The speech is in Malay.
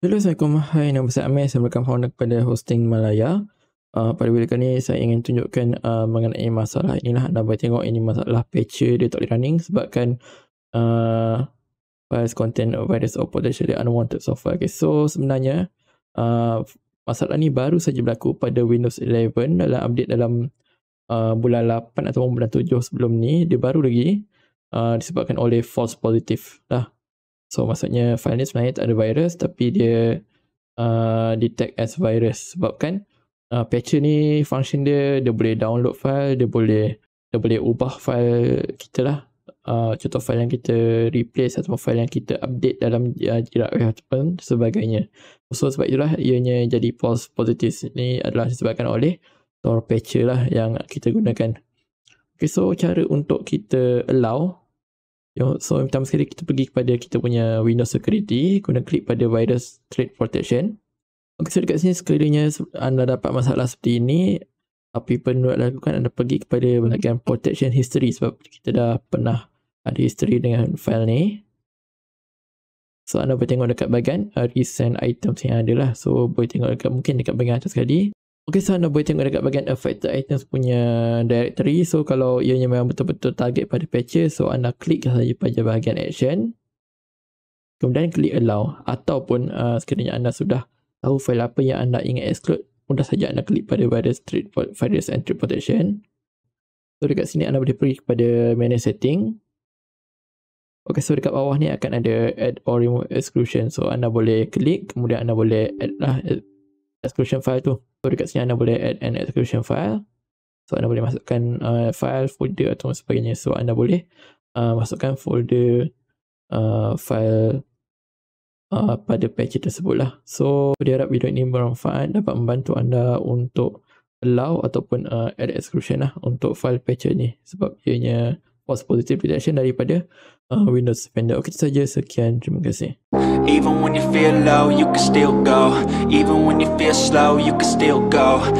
Hello, Assalamualaikum. Hai, nama saya Amir. Saya merupakan founder kepada Hosting Malaya. Uh, pada video kali ini, saya ingin tunjukkan uh, mengenai masalah inilah. Anda boleh tengok ini masalah patcher dia tak boleh running sebabkan uh, virus content or virus or potentially unwanted software. Okay, so sebenarnya uh, masalah ni baru saja berlaku pada Windows 11 dalam update dalam uh, bulan 8 atau bulan 7 sebelum ni. Dia baru lagi uh, disebabkan oleh false positive Dah. So maksudnya file ni sebenarnya tak ada virus tapi dia uh, detect as virus sebab kan uh, patcher ni function dia dia boleh download file, dia boleh dia boleh ubah file kita lah. Uh, contoh file yang kita replace atau file yang kita update dalam uh, jirat web ataupun sebagainya. So sebab itulah ianya jadi false positive ni adalah disebabkan oleh Tor patcher lah yang kita gunakan. Okay, so cara untuk kita allow So, yang pertama sekali kita pergi kepada kita punya Windows Security, guna klik pada Virus Threat Protection. Okay, so dekat sini sekiranya anda dapat masalah seperti ini, apa yang perlu lakukan anda pergi kepada bahagian Protection History sebab kita dah pernah ada history dengan file ni. So, anda boleh tengok dekat bahagian uh, Recent Items yang ada lah. So, boleh tengok dekat mungkin dekat bahagian atas sekali. Okay, so anda boleh tengok dekat bahagian affected items punya directory. So, kalau ianya memang betul-betul target pada patches, so anda klik saja pada bahagian action. Kemudian klik allow. Ataupun uh, sekiranya anda sudah tahu file apa yang anda ingin exclude, mudah saja anda klik pada virus, treat, virus entry protection. So, dekat sini anda boleh pergi kepada menu setting. Okay, so dekat bawah ni akan ada add or remove exclusion. So, anda boleh klik, kemudian anda boleh add lah eh, exclusion file tu. So dekat sini anda boleh add an execution file. So anda boleh masukkan uh, file, folder atau sebagainya. So anda boleh uh, masukkan folder uh, file uh, pada patch tersebut lah. So dia harap video ini bermanfaat dapat membantu anda untuk allow ataupun uh, add execution lah untuk file patcher ni sebab ianya false positive detection daripada uh, Windows Defender. Okey saja sekian terima kasih. Even when you feel low, you can still go Even when you feel slow, you can still go